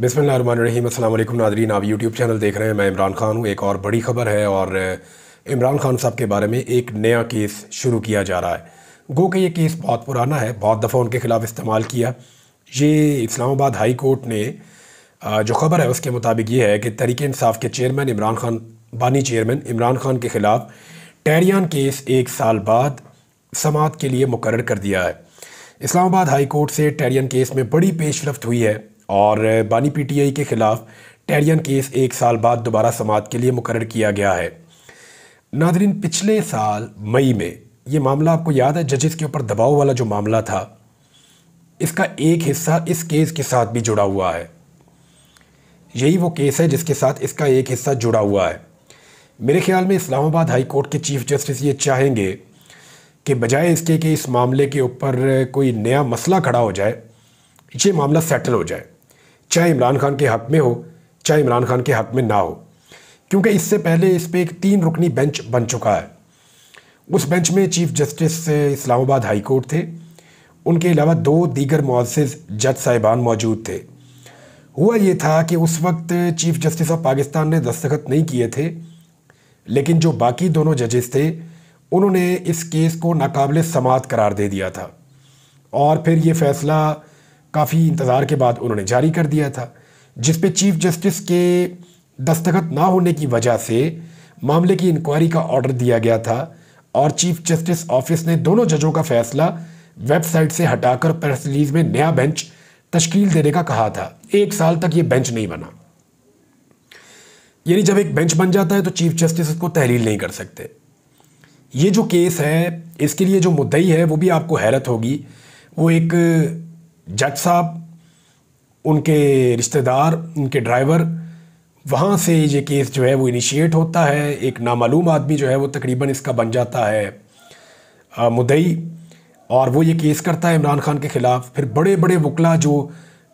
बिसमीम अल्लाम नादरीन आप यूट्यूब चैनल देख रहे हैं मैं इमरान खान हूँ एक और बड़ी खबर है और इमरान खान साहब के बारे में एक नया केस शुरू किया जा रहा है गो के ये केस बहुत पुराना है बहुत दफ़ा उनके ख़िलाफ़ इस्तेमाल किया ये इस्लामाबाद हाई कोर्ट ने जो खबर है उसके मुताबिक ये है कि तरीके इंसाफ के चेयरमैन इमरान खान बानी चेयरमैन इमरान खान के ख़िलाफ़ टैरियान केस एक साल बाद समात के लिए मुकर कर दिया है इस्लामाबाद हाई कोर्ट से टैरियन केस में बड़ी पेशरफ हुई है और बानी पीटीआई के ख़िलाफ़ टेरियन केस एक साल बाद दोबारा समात के लिए मुकर किया गया है नादरीन पिछले साल मई में ये मामला आपको याद है जजेस के ऊपर दबाव वाला जो मामला था इसका एक हिस्सा इस केस के साथ भी जुड़ा हुआ है यही वो केस है जिसके साथ इसका एक हिस्सा जुड़ा हुआ है मेरे ख्याल में इस्लामाबाद हाई कोर्ट के चीफ जस्टिस ये चाहेंगे कि बजाय इसके कि इस मामले के ऊपर कोई नया मसला खड़ा हो जाए ये मामला सेटल हो जाए चाहे इमरान खान के हक में हो चाहे इमरान खान के हक में ना हो क्योंकि इससे पहले इस पर एक तीन रुकनी बेंच बन चुका है उस बेंच में chief justice Islamabad high court थे उनके अलावा दो दीगर मुआज़ जज साहिबान मौजूद थे हुआ ये था कि उस वक्त चीफ जस्टिस ऑफ पाकिस्तान ने दस्तखत नहीं किए थे लेकिन जो बाकी दोनों जजेस थे उन्होंने इस केस को नाकबले समात करार दे दिया था और फिर ये फैसला काफ़ी इंतज़ार के बाद उन्होंने जारी कर दिया था जिस पे चीफ जस्टिस के दस्तखत ना होने की वजह से मामले की इंक्वायरी का ऑर्डर दिया गया था और चीफ जस्टिस ऑफिस ने दोनों जजों का फैसला वेबसाइट से हटाकर प्रेस रिलीज में नया बेंच तश्कील देने का कहा था एक साल तक ये बेंच नहीं बना यानी जब एक बेंच बन जाता है तो चीफ जस्टिस उसको तहरील नहीं कर सकते ये जो केस है इसके लिए जो मुद्दई है वो भी आपको हैरत होगी वो एक जज साहब उनके रिश्तेदार उनके ड्राइवर वहाँ से ये केस जो है वो इनिशिएट होता है एक नामालूम आदमी जो है वो तकरीबन इसका बन जाता है मुदई और वो ये केस करता है इमरान खान के ख़िलाफ़ फिर बड़े बड़े वकला जो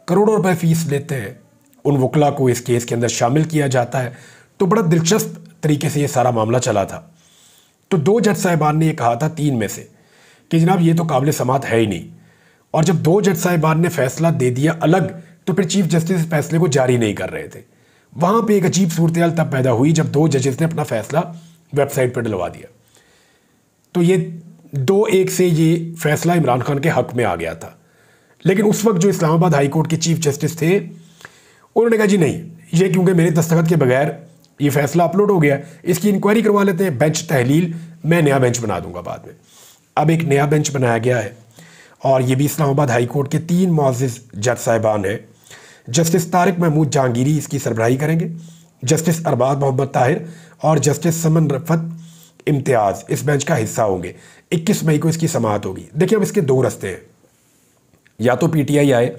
करोड़ों रुपए फ़ीस लेते हैं उन वकला को इस केस के अंदर शामिल किया जाता है तो बड़ा दिलचस्प तरीके से ये सारा मामला चला था तो दो जज साहिबान ने यह कहा था तीन में से कि जनाब ये तो काबिल समात है ही नहीं और जब दो जज साहिबान ने फैसला दे दिया अलग तो फिर चीफ जस्टिस इस फैसले को जारी नहीं कर रहे थे वहां पे एक अजीब सूरत तब पैदा हुई जब दो जजेस ने अपना फैसला वेबसाइट पर डलवा दिया तो ये दो एक से ये फैसला इमरान खान के हक में आ गया था लेकिन उस वक्त जो इस्लामाबाद हाई कोर्ट के चीफ जस्टिस थे उन्होंने कहा जी नहीं ये क्योंकि मेरे दस्तखत के बगैर ये फैसला अपलोड हो गया इसकी इंक्वायरी करवा लेते हैं बेंच तहलील मैं नया बेंच बना दूंगा बाद में अब एक नया बेंच बनाया गया है और ये भी इस्लामाबाद हाई कोर्ट के तीन मोज़ जज साहिबान हैं जस्टिस तारिक महमूद जहांगीरी इसकी सरबराही करेंगे जस्टिस अरबाज मोहम्मद ताहिर और जस्टिस समन रफत इम्तियाज़ इस बेंच का हिस्सा होंगे 21 मई को इसकी समाप्त होगी देखिए अब इसके दो रस्ते हैं या तो पीटीआई आए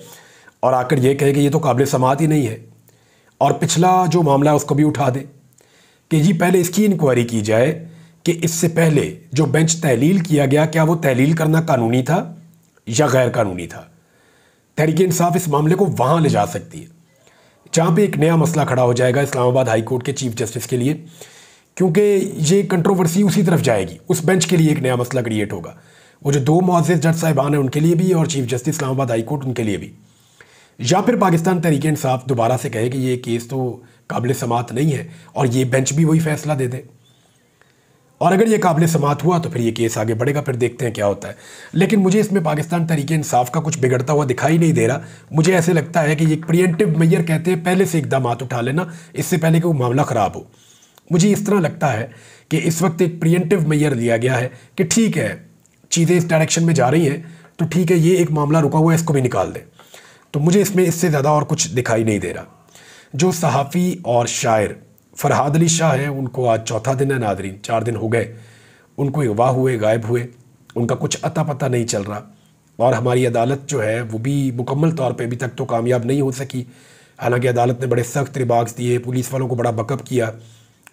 और आकर ये कहे कि ये तो काबिल समात ही नहीं है और पिछला जो मामला है उसको भी उठा दे कि जी पहले इसकी इंक्वायरी की जाए कि इससे पहले जो बेंच तहलील किया गया क्या वो तहलील करना कानूनी था या गैरकानूनी था तहरीक इंसाफ इस मामले को वहाँ ले जा सकती है जहाँ पे एक नया मसला खड़ा हो जाएगा इस्लामाबाद हाई कोर्ट के चीफ जस्टिस के लिए क्योंकि ये कंट्रोवर्सी उसी तरफ जाएगी उस बेंच के लिए एक नया मसला क्रिएट होगा वो जो दो मुआज़ जज साहिबान हैं उनके लिए भी और chief justice Islamabad high court उनके लिए भी या फिर पाकिस्तान तहरीक इंसाफ दोबारा से कहे कि ये केस तो काबिल समात नहीं है और ये बेंच भी वही फैसला दे दे और अगर ये काबिल समात हुआ तो फिर ये केस आगे बढ़ेगा फिर देखते हैं क्या होता है लेकिन मुझे इसमें पाकिस्तान तरीके इंसाफ का कुछ बिगड़ता हुआ दिखाई नहीं दे रहा मुझे ऐसे लगता है कि ये प्रियटिव मैयर कहते हैं पहले से इकदाम उठा लेना इससे पहले कि वो मामला ख़राब हो मुझे इस तरह लगता है कि इस वक्त एक प्रियटिव मैयर दिया गया है कि ठीक है चीज़ें इस डायरेक्शन में जा रही हैं तो ठीक है ये एक मामला रुका हुआ है इसको भी निकाल दें तो मुझे इसमें इससे ज़्यादा और कुछ दिखाई नहीं दे रहा जो सहाफ़ी और शायर फरहाद अली शाह हैं उनको आज चौथा दिन है नादरीन चार दिन हो गए उनको अगवा हुए गायब हुए उनका कुछ अता पता नहीं चल रहा और हमारी अदालत जो है वो भी मुकम्मल तौर पर अभी तक तो कामयाब नहीं हो सकी हालांकि अदालत ने बड़े सख्त रिबाक्स दिए पुलिस वालों को बड़ा बकअप किया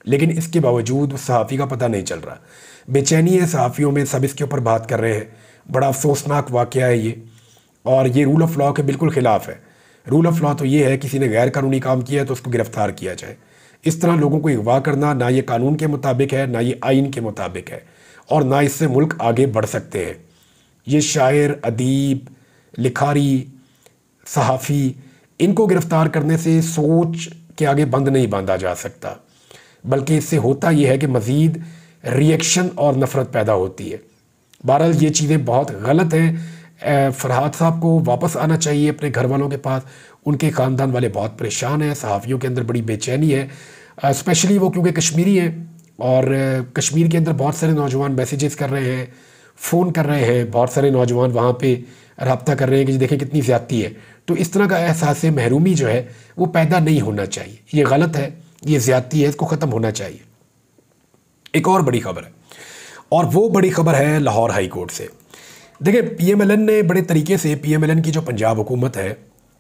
लेकिन इसके बावजूद उस सहाफ़ी का पता नहीं चल रहा बेचैनी है सहाफ़ियों में सब इसके ऊपर बात कर रहे हैं बड़ा अफसोसनाक वाक़ है ये और ये रूल ऑफ़ लॉ के बिल्कुल ख़िलाफ़ है रूल ऑफ़ लॉ तो ये है किसी ने गैर कानूनी काम किया है तो उसको गिरफ़्तार किया जाए इस तरह लोगों को अगवा करना ना ये कानून के मुताबिक है ना ये आइन के मुताबिक है और ना इससे मुल्क आगे बढ़ सकते हैं ये शायर अदीब लिखारी सहाफ़ी इनको गिरफ़्तार करने से सोच के आगे बंद नहीं बांधा जा सकता बल्कि इससे होता यह है कि मज़ीद रिएक्शन और नफ़रत पैदा होती है बहरहाल ये चीज़ें बहुत गलत हैं फरहाद साहब को वापस आना चाहिए अपने घर वालों के पास उनके ख़ानदान वाले बहुत परेशान हैं सहाफ़ियों के अंदर बड़ी बेचैनी है स्पेशली वो क्योंकि कश्मीरी हैं और कश्मीर के अंदर बहुत सारे नौजवान मैसेजेस कर रहे हैं फ़ोन कर रहे हैं बहुत सारे नौजवान वहाँ पर रबता कर रहे हैं कि देखें कितनी ज़्यादती है तो इस तरह का एहसास महरूमी जो है वो पैदा नहीं होना चाहिए ये गलत है ये ज़्यादती है इसको ख़त्म होना चाहिए एक और बड़ी खबर है और वो बड़ी खबर है लाहौर हाई कोर्ट से देखिए पीएमएलएन ने बड़े तरीके से पीएमएलएन की जो पंजाब हुकूमत है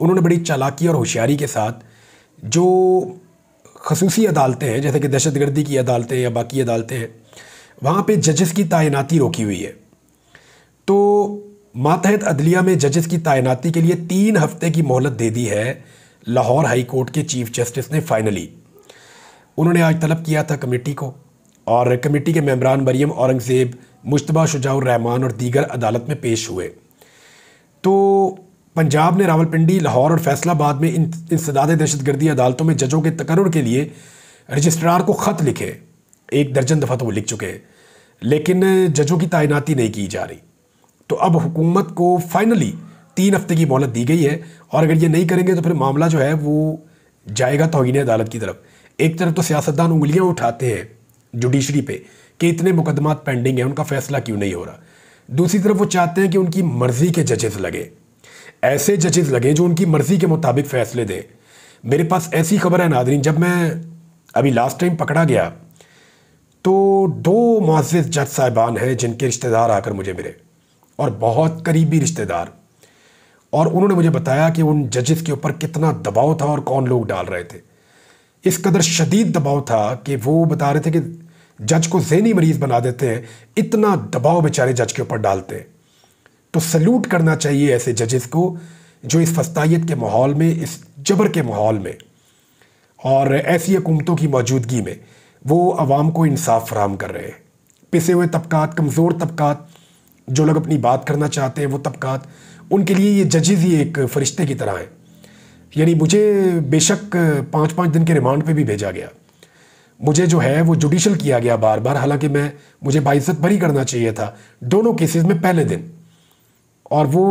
उन्होंने बड़ी चालाकी और होशियारी के साथ जो खसूसी अदालतें हैं जैसे कि दहशतगर्दी की अदालतें या बाकी अदालतें हैं वहाँ पे जजेस की तैनाती रोकी हुई है तो मातहत अदलिया में जजेस की तैनाती के लिए तीन हफ्ते की मोहलत दे दी है लाहौर हाई कोर्ट के चीफ जस्टिस ने फाइनली उन्होंने आज तलब किया था कमेटी को और कमेटी के मेम्बरान मरीम औरंगज़ेब मुशतबा शुजाउर रहमान और दीगर अदालत में पेश हुए तो पंजाब ने रावलपिंडी लाहौर और फैसलाबाद में इन इंसदाद दहशत गर्दी अदालतों में जजों के तकर के लिए रजिस्ट्रार को ख़त लिखे एक दर्जन दफ़ा तो वो लिख चुके हैं लेकिन जजों की तैनाती नहीं की जा रही तो अब हुकूमत को फाइनली तीन हफ्ते की मोहलत दी गई है और अगर ये नहीं करेंगे तो फिर मामला जो है वो जाएगा तोहिन अदालत की तरफ एक तरफ तो सियासतदान उंगलियाँ उठाते हैं जुडिशरी पर कि इतने मुकदमा पेंडिंग हैं उनका फैसला क्यों नहीं हो रहा दूसरी तरफ वो चाहते हैं कि उनकी मर्ज़ी के जजेस लगे ऐसे जजेज लगे जो उनकी मर्जी के मुताबिक फैसले दें मेरे पास ऐसी खबर है नादरीन जब मैं अभी लास्ट टाइम पकड़ा गया तो दो मुआज़ जज साहिबान हैं जिनके रिश्तेदार आकर मुझे मिले और बहुत करीबी रिश्तेदार और उन्होंने मुझे बताया कि उन जजेस के ऊपर कितना दबाव था और कौन लोग डाल रहे थे इस कदर शदीद दबाव था कि वो बता रहे थे कि जज को जहनी मरीज़ बना देते हैं इतना दबाव बेचारे जज के ऊपर डालते हैं तो सल्यूट करना चाहिए ऐसे जजेस को जो इस फस्तायत के माहौल में इस जबर के माहौल में और ऐसी हुकूमतों की मौजूदगी में वो आवाम को इंसाफ फराम कर रहे हैं पिसे हुए तबक़ात कमज़ोर तबक़ात जो लोग अपनी बात करना चाहते हैं वो तबक़ात उनके लिए ये जजेज़ ही एक फ़रिश्ते की तरह हैं यानी मुझे बेशक पाँच पाँच दिन के रिमांड पे भी भेजा गया मुझे जो है वो जुडिशल किया गया बार बार हालांकि मैं मुझे बाइज्जत भरी करना चाहिए था दोनों केसेस में पहले दिन और वो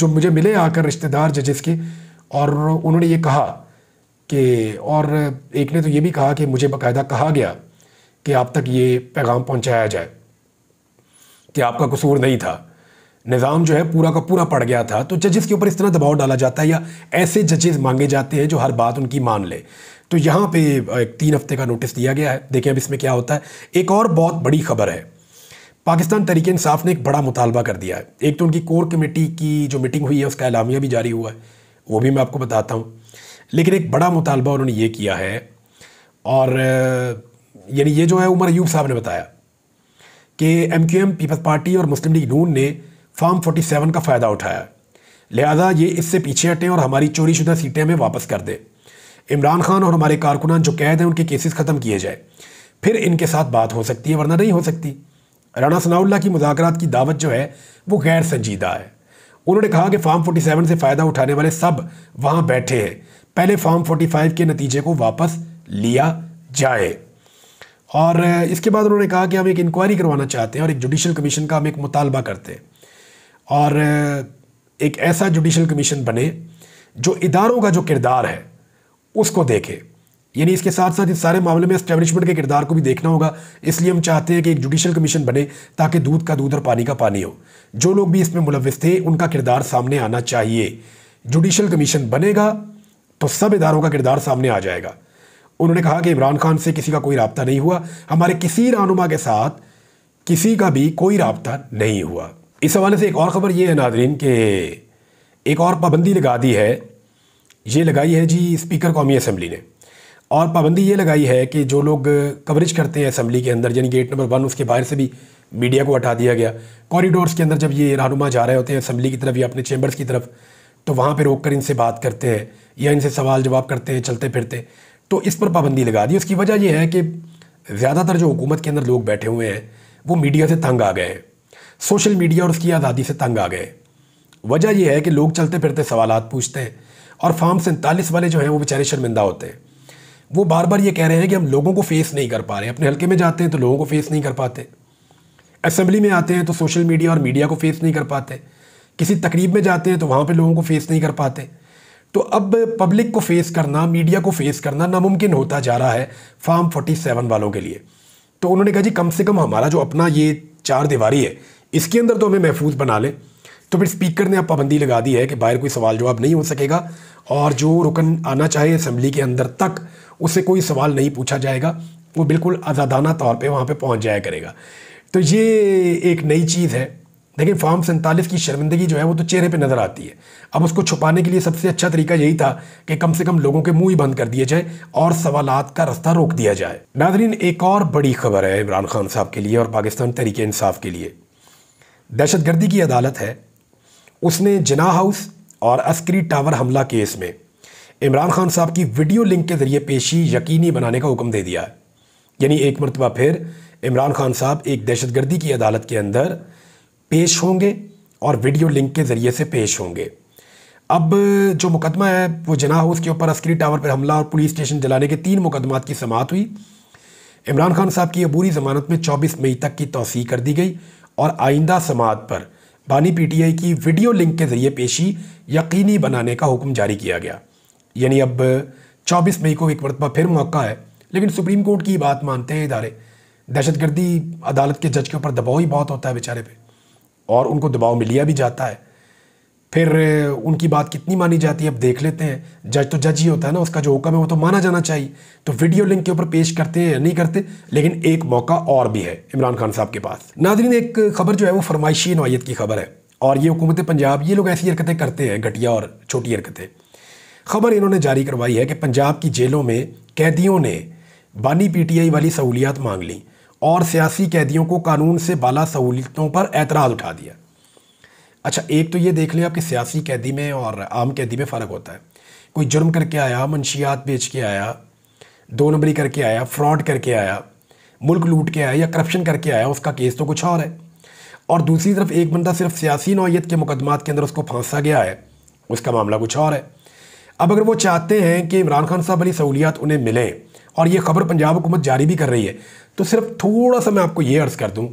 जो मुझे मिले आकर रिश्तेदार जजेस के और उन्होंने ये कहा कि और एक ने तो ये भी कहा कि मुझे बाकायदा कहा गया कि आप तक ये पैगाम पहुंचाया जाए कि आपका कसूर नहीं था निज़ाम जो है पूरा का पूरा पड़ गया था तो जजेस के ऊपर इस तरह दबाव डाला जाता है या ऐसे जजेस मांगे जाते हैं जो हर बात उनकी मान ले तो यहाँ पे एक तीन हफ्ते का नोटिस दिया गया है देखें अब इसमें क्या होता है एक और बहुत बड़ी खबर है पाकिस्तान तरीके इंसाफ ने एक बड़ा मुतालबा कर दिया है एक तो उनकी कोर कमेटी की जो मीटिंग हुई है उसका एलामिया भी जारी हुआ है वो भी मैं आपको बताता हूँ लेकिन एक बड़ा मुतालबा उन्होंने ये किया है और यानी ये जो है उमर अयूब साहब ने बताया कि M Q M Peoples Party और मुस्लिम लीग नून ने फार्म सेवन का फ़ायदा उठाया लिहाजा ये इससे पीछे हटें और हमारी चोरीशुदा सीटें हमें वापस कर दें इमरान खान और हमारे कारकुनान जो कैद हैं उनके केसेस ख़त्म किए जाए फिर इनके साथ बात हो सकती है वरना नहीं हो सकती राना सनाउल्ला की मुजात की दावत जो है वो गैर संजीदा है उन्होंने कहा कि फार्म 47 से फ़ायदा उठाने वाले सब वहाँ बैठे हैं पहले फार्म 45 के नतीजे को वापस लिया जाए और इसके बाद उन्होंने कहा कि हम एक इंक्वायरी करवाना चाहते हैं और एक जुडिशल कमीशन का हम एक मुतालबा करते हैं और एक ऐसा जुडिशल कमीशन बने जो इदारों का जो किरदार है उसको देखे यानी इसके साथ साथ इस सारे मामले में इस्टेब्लिशमेंट के किरदार को भी देखना होगा इसलिए हम चाहते हैं कि एक जुडिशल कमीशन बने ताकि दूध का दूध और पानी का पानी हो जो लोग भी इसमें मुलविस थे उनका किरदार सामने आना चाहिए जुडिशल कमीशन बनेगा तो सब इदारों का किरदार सामने आ जाएगा उन्होंने कहा कि इमरान खान से किसी का कोई रबता नहीं हुआ हमारे किसी रनुमा के साथ किसी का भी कोई रबता नहीं हुआ इस हवाले से एक और ख़बर ये है नादरीन के एक और पाबंदी लगा दी है ये लगाई है जी स्पीकर कौमी असम्बली ने और पाबंदी ये लगाई है कि जो लोग कवरेज करते हैं असम्बली के अंदर यानी गेट नंबर वन उसके बाहर से भी मीडिया को हटा दिया गया कॉरिडोर्स के अंदर जब ये रहनुमा जा रहे होते हैं असम्बली की तरफ या अपने चैम्बर्स की तरफ तो वहाँ पर रोक कर इनसे बात करते हैं या इनसे सवाल जवाब करते हैं चलते फिरते तो इस पर पाबंदी लगा दी उसकी वजह यह है कि ज़्यादातर जो हुकूमत के अंदर लोग बैठे हुए हैं वो मीडिया से तंग आ गए हैं सोशल मीडिया और उसकी आज़ादी से तंग आ गए वजह यह है कि लोग चलते फिरते सवाल पूछते हैं और फार्म सैंतालीस वाले जो हैं वो बेचारे शर्मिंदा होते हैं वो बार बार ये कह रहे हैं कि हम लोगों को फेस नहीं कर पा रहे अपने हल्के में जाते हैं तो लोगों को फेस नहीं कर पाते असम्बली में आते हैं तो सोशल मीडिया और मीडिया को फेस नहीं कर पाते किसी तकरीब में जाते हैं तो वहाँ पर लोगों को फेस नहीं कर पाते तो अब पब्लिक को फेस करना मीडिया को फेस करना नामुमकिन होता जा रहा है फार्म सेवन वालों के लिए तो उन्होंने कहा जी कम से कम हमारा जो अपना ये चार दीवारी है इसके अंदर तो हमें महफूज बना लें तो फिर स्पीकर ने अब पाबंदी लगा दी है कि बाहर कोई सवाल जवाब नहीं हो सकेगा और जो रुकन आना चाहे असम्बली के अंदर तक उससे कोई सवाल नहीं पूछा जाएगा वो बिल्कुल आज़ादाना तौर पे वहाँ पे पहुँच जाया करेगा तो ये एक नई चीज़ है लेकिन फॉर्म सैंतालीस की शर्मिंदगी जो है वो तो चेहरे पे नज़र आती है अब उसको छुपाने के लिए सबसे अच्छा तरीका यही था कि कम से कम लोगों के मुंह ही बंद कर दिए जाए और सवालात का रास्ता रोक दिया जाए नाजरीन एक और बड़ी खबर है इमरान खान साहब के लिए और पाकिस्तान तरीके इंसाफ के लिए दहशत गर्दी की अदालत है उसने जना हाउस और अस्करी टावर हमला केस में इमरान खान साहब की वीडियो लिंक के ज़रिए पेशी यकीनी बनाने का हुक्म दे दिया है यानी एक मरतबा फिर इमरान खान साहब एक दहशतगर्दी की अदालत के अंदर पेश होंगे और वीडियो लिंक के ज़रिए से पेश होंगे अब जो मुकदमा है वो जना हाउस के ऊपर अस्क्री टावर पर हमला और पुलिस स्टेशन जलाने के तीन मुकदमात की समात हुई इमरान खान साहब की अबूरी ज़मानत में 24 मई तक की तोसी कर दी गई और आइंदा समात पर बानी पीटीआई की वीडियो लिंक के ज़रिए पेशी यकीनी बनाने का हुक्म जारी किया गया यानी अब 24 मई को एक मरतबा फिर मौका है लेकिन सुप्रीम कोर्ट की बात मानते हैं इदारे दहशतगर्दी अदालत के जज के ऊपर दबाव ही बहुत होता है बेचारे पे और उनको दबाव मिलिया भी जाता है फिर उनकी बात कितनी मानी जाती है अब देख लेते हैं जज तो जज ही होता है ना उसका जो हुक्म है वो तो माना जाना चाहिए तो वीडियो लिंक के ऊपर पेश करते हैं या नहीं करते लेकिन एक मौका और भी है इमरान खान साहब के पास नादरीन एक खबर जो है वो फरमाइशी नोयत की खबर है और ये हुकूमत पंजाब ये लोग ऐसी हरकतें करते हैं घटिया और छोटी हरकतें खबर इन्होंने जारी करवाई है कि पंजाब की जेलों में कैदियों ने बानी पीटीआई वाली सहूलियात मांग ली और सियासी कैदियों को कानून से बाला सहूलियतों पर एतराज़ उठा दिया अच्छा एक तो ये देख लिया कि सियासी कैदी में और आम कैदी में फ़र्क होता है कोई जुर्म करके आया मनशियात बेच के आया दो नंबरी करके आया फ्रॉड करके आया मुल्क लूट के आया या करप्शन करके आया उसका केस तो कुछ और है और दूसरी तरफ एक बंदा सिर्फ सियासी नौीयत के मुकदमात के अंदर उसको फांसा गया है उसका मामला कुछ और है अब अगर वो चाहते हैं कि इमरान खान साहब वाली सहूलियात उन्हें मिलें और ये खबर पंजाब हुकूमत जारी भी कर रही है तो सिर्फ थोड़ा सा मैं आपको ये अर्ज़ कर दूँ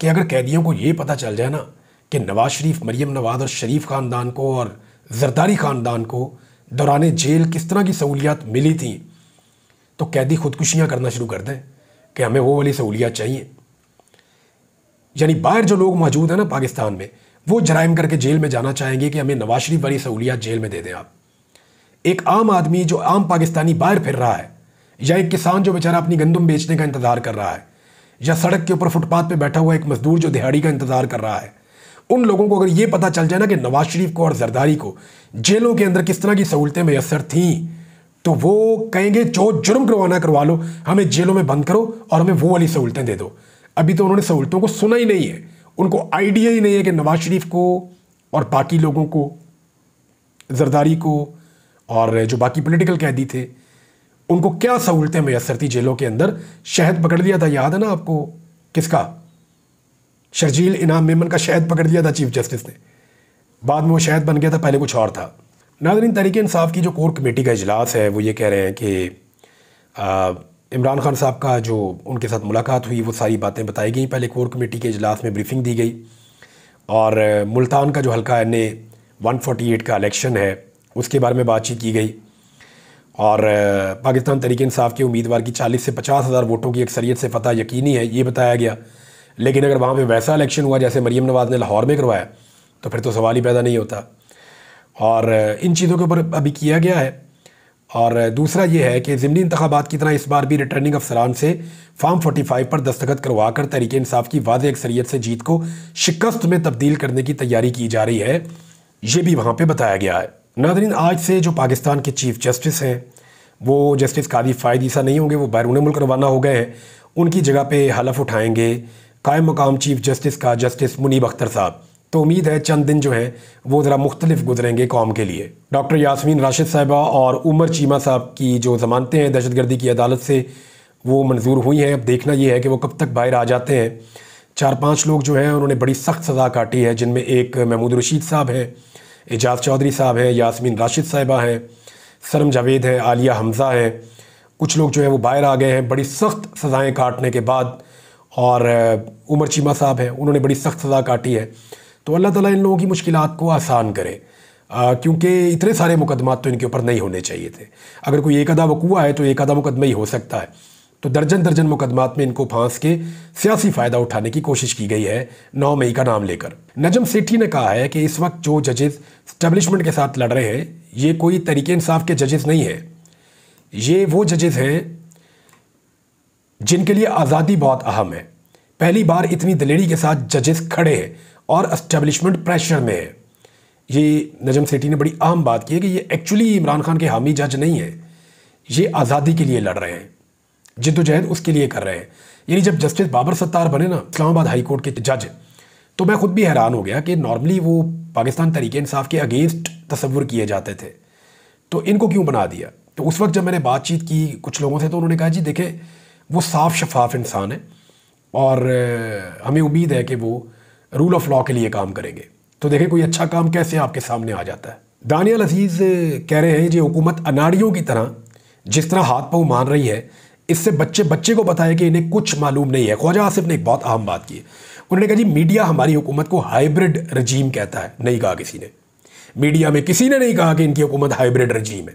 कि अगर कैदियों को ये पता चल जाए ना कि नवाज शरीफ मरीम नवाज और शरीफ ख़ानदान को और जरदारी ख़ानदान को दौरान जेल किस तरह की सहूलियात मिली थी तो कैदी खुदकुशियाँ करना शुरू कर दें कि हमें वो वाली सहूलियात चाहिए यानी बाहर जो लोग मौजूद हैं ना पाकिस्तान में वो जराइम करके जेल में जाना चाहेंगे कि हमें नवाज शरीफ वाली सहूलियात जेल में दे दें आप एक आम आदमी जो आम पाकिस्तानी बाहर फिर रहा है या एक किसान जो बेचारा अपनी गंदम बेचने का इंतज़ार कर रहा है या सड़क के ऊपर फुटपाथ पे बैठा हुआ एक मजदूर जो दिहाड़ी का इंतज़ार कर रहा है उन लोगों को अगर ये पता चल जाए ना कि नवाज शरीफ को और जरदारी को जेलों के अंदर किस तरह की सहूलतें मैसर थीं तो वो कहेंगे जो जुर्म करवाना करवा लो हमें जेलों में बंद करो और हमें वो वाली सहूलतें दे दो अभी तो उन्होंने सहूलतों को सुना ही नहीं है उनको आइडिया ही नहीं है कि नवाज शरीफ को और बाकी लोगों को जरदारी को और जो बाकी पोलिटिकल कैदी थे उनको क्या सहूलतें मैसर थी जेलों के अंदर शहद पकड़ दिया था याद है ना आपको किसका शर्जील इनाम मेमन का शहद पकड़ दिया था चीफ जस्टिस ने बाद में वो शहद बन गया था पहले कुछ और था नाजरीन तरीके इंसाफ की जो कोर कमेटी का इजलास है वो ये कह रहे हैं कि इमरान खान साहब का जो उनके साथ मुलाकात हुई वो सारी बातें बताई गई पहले कोर कमेटी के इजलास में ब्रीफिंग दी गई और मुल्तान का जो हल्का एन ए फोर्टी एट का इलेक्शन है उसके बारे में बातचीत की गई और पाकिस्तान तरीके इंसाफ के उम्मीदवार की चालीस से पचास हज़ार वोटों की अक्सरियत से फतह यकीनी है ये बताया गया लेकिन अगर वहाँ पर वैसा इलेक्शन हुआ जैसे मरीम नवाज़ ने लाहौर में करवाया तो फिर तो सवाल ही पैदा नहीं होता और इन चीज़ों के ऊपर अभी किया गया है और दूसरा ये है कि ज़मनी इंतबात की तरह इस बार भी रिटर्निंग अफसरान से फार्म 45 पर दस्तखत करवा कर तरीके इंसाफ की वाज अक्सरीत से जीत को शिकस्त में तब्दील करने की तैयारी की जा रही है ये भी वहाँ पर बताया गया है नादरीन आज से जो पाकिस्तान के चीफ जस्टिस हैं वो जस्टिस कादी फ़ायद ईसा नहीं होंगे वो बैरून मुल्क रवाना हो गए हैं उनकी जगह पे हलफ उठाएंगे कायम मकाम चीफ जस्टिस का जस्टिस मुनीब अख्तर साहब तो उम्मीद है चंद दिन जो हैं वो ज़रा मुख्तलिफ गुजरेंगे कौम के लिए डॉक्टर यासमीन राशिद साहबा और उमर चीमा साहब की जो ज़मानतें हैं दहशत गर्दी की अदालत से वो मंजूर हुई हैं अब देखना यह है कि वो कब तक बाहर आ जाते हैं चार पाँच लोग जो हैं उन्होंने बड़ी सख्त सज़ा काटी है जिनमें एक महमूद रशीद साहब हैं एजाज चौधरी साहब हैं यासमीन राशिद साहिबा हैं सरम जावेद हैं आलिया हमज़ा हैं कुछ लोग जो हैं वो बाहर आ गए हैं बड़ी सख्त सज़ाएँ काटने के बाद और उमर चीमा साहब हैं उन्होंने बड़ी सख्त सज़ा काटी है तो अल्लाह ताला इन लोगों की मुश्किल को आसान करे क्योंकि इतने सारे मुकदमा तो इनके ऊपर नहीं होने चाहिए थे अगर कोई एक अदा वकूआ है तो एक अदा मुकदमा ही हो सकता है तो दर्जन दर्जन मुकदमात में इनको फांस के सियासी फायदा उठाने की कोशिश की गई है नौ मई का नाम लेकर नजम सेठी ने कहा है कि इस वक्त जो जजेस स्टेब्लिशमेंट के साथ लड़ रहे हैं ये कोई तरीके इंसाफ के जजेस नहीं हैं ये वो जजेस हैं जिनके लिए आज़ादी बहुत अहम है पहली बार इतनी दलेरी के साथ जजेस खड़े हैं और इस्टेब्लिशमेंट प्रेशर में है ये नजम सेठी ने बड़ी अहम बात की है कि ये एक्चुअली इमरान खान के हामी जज नहीं है ये आज़ादी के लिए लड़ रहे हैं जिद्दोजहद उसके लिए कर रहे हैं यानी जब जस्टिस बाबर सत्तार बने ना इस्लामाबाद हाईकोर्ट के जज तो मैं खुद भी हैरान हो गया कि नॉर्मली वो पाकिस्तान तरीके इंसाफ के अगेंस्ट तस्वुर किए जाते थे तो इनको क्यों बना दिया तो उस वक्त जब मैंने बातचीत की कुछ लोगों से तो उन्होंने कहा जी देखें वो साफ शफाफ इंसान है और हमें उम्मीद है कि वो रूल ऑफ लॉ के लिए काम करेंगे तो देखें कोई अच्छा काम कैसे आपके सामने आ जाता है दानियाल अजीज़ कह रहे हैं जी हुकूमत अनाड़ियों की तरह जिस तरह हाथ पाँव मान रही है इससे बच्चे बच्चे को बताया कि इन्हें कुछ मालूम नहीं है ख्वाजा आसिफ ने एक बहुत अहम बात की उन्होंने कहा जी मीडिया हमारी हुकूमत को हाइब्रिड रजीम कहता है नहीं कहा किसी ने मीडिया में किसी ने नहीं कहा कि इनकी हुकूमत हाइब्रिड रजीम है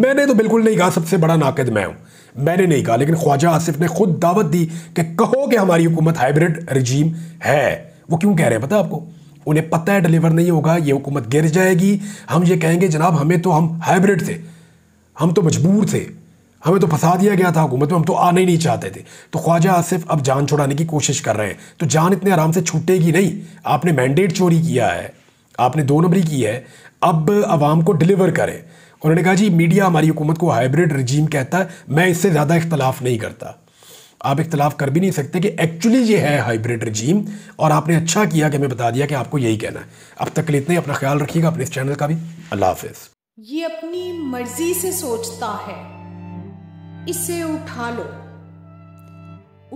मैंने तो बिल्कुल नहीं कहा सबसे बड़ा नाकद मैं हूँ मैंने नहीं कहा लेकिन ख्वाजा आसिफ ने खुद दावत दी कि कहो कि हमारी हुकूमत हाइब्रिड रजीम है वो क्यों कह रहे हैं पता आपको उन्हें पता है डिलीवर नहीं होगा ये हुकूमत गिर जाएगी हम ये कहेंगे जनाब हमें तो हम हाइब्रिड थे हम तो मजबूर थे हमें तो फंसा दिया गया था हुकूमत में हम तो आना ही नहीं चाहते थे तो ख्वाजा आसिफ अब जान छुड़ाने की कोशिश कर रहे हैं तो जान इतने आराम से छूटेगी नहीं आपने मैंडेट चोरी किया है आपने दो नंबरी की है अब आवाम को डिलीवर करें उन्होंने कहा जी मीडिया हमारी हुकूमत को हाइब्रिड रजीम कहता है मैं इससे ज़्यादा इख्तलाफ नहीं करता आप इख्तलाफ कर भी नहीं सकते कि एक्चुअली ये है हाइब्रिड रजीम और आपने अच्छा किया कि हमें बता दिया कि आपको यही कहना है अब तक इतना ही अपना ख्याल रखिएगा अपने इस चैनल का भी अल्लाह हाफिज़ ये अपनी मर्जी से सोचता है इसे उठा लो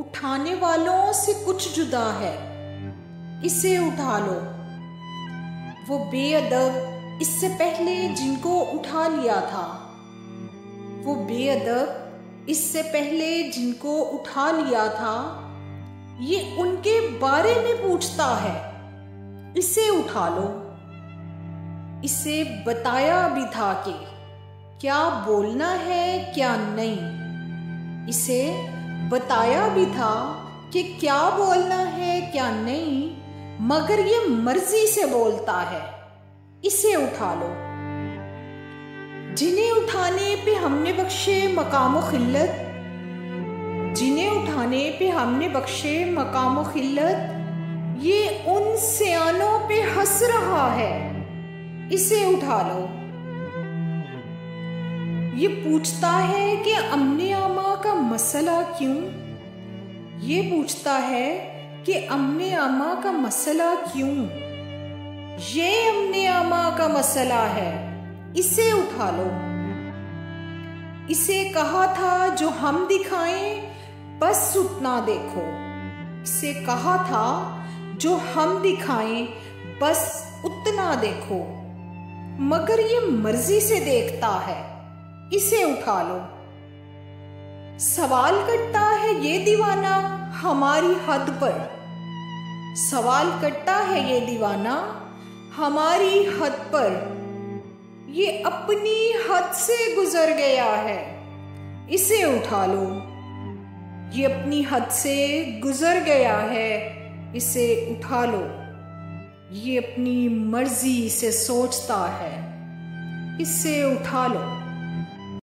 उठाने वालों से कुछ जुदा है इसे उठा लो वो बेअदब इससे पहले जिनको उठा लिया था वो बेअदब इससे पहले जिनको उठा लिया था ये उनके बारे में पूछता है इसे उठा लो इसे बताया भी था कि क्या बोलना है क्या नहीं इसे बताया भी था कि क्या बोलना है क्या नहीं मगर ये मर्जी से बोलता है इसे उठा लो जिन्हें उठाने पे हमने बख्शे मकाम खिल्लत जिन्हें उठाने पे हमने बख्शे मकाम खिल्लत ये उन सियानों पे हंस रहा है इसे उठा लो ये पूछता है कि अमन आमा का मसला क्यों ये पूछता है कि अमन आमा का मसला क्यों ये अमन आमा का मसला है इसे उठा लो इसे कहा था जो हम दिखाएं बस उतना देखो इसे कहा था जो हम दिखाएं बस उतना देखो मगर ये मर्जी से देखता है इसे उठा लो सवाल करता है ये दीवाना हमारी हद पर सवाल करता है ये दीवाना हमारी हद पर ये अपनी हद से गुजर गया है इसे उठा लो ये अपनी हद से गुजर गया है इसे उठा लो ये अपनी मर्जी से सोचता है इसे उठा लो